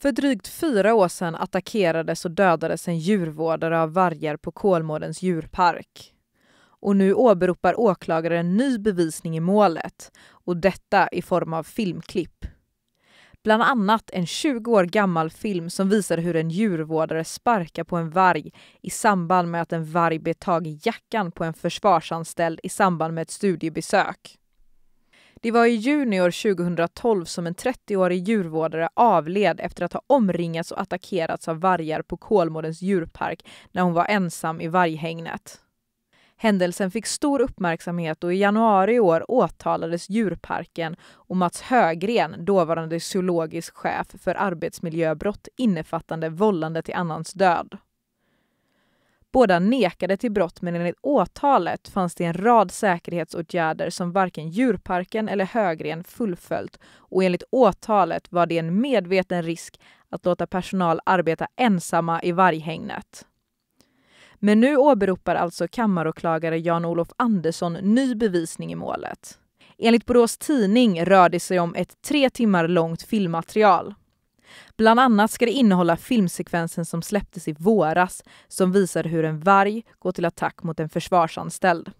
För drygt fyra år sedan attackerades och dödades en djurvårdare av vargar på Kolmårdens djurpark. Och nu åberopar åklagaren ny bevisning i målet och detta i form av filmklipp. Bland annat en 20 år gammal film som visar hur en djurvårdare sparkar på en varg i samband med att en varg bet tag i jackan på en försvarsanställd i samband med ett studiebesök. Det var i juni år 2012 som en 30-årig djurvårdare avled efter att ha omringats och attackerats av vargar på Kolmårdens djurpark när hon var ensam i varghägnet. Händelsen fick stor uppmärksamhet och i januari i år åtalades djurparken och Mats Högren, dåvarande zoologisk chef, för arbetsmiljöbrott innefattande vållande till annans död. Båda nekade till brott men enligt åtalet fanns det en rad säkerhetsåtgärder som varken djurparken eller Högren fullföljt och enligt åtalet var det en medveten risk att låta personal arbeta ensamma i varghägnet. Men nu åberopar alltså kammaråklagare Jan-Olof Andersson ny bevisning i målet. Enligt Borås Tidning rör det sig om ett tre timmar långt filmmaterial. Bland annat ska det innehålla filmsekvensen som släpptes i våras som visar hur en varg går till attack mot en försvarsanställd.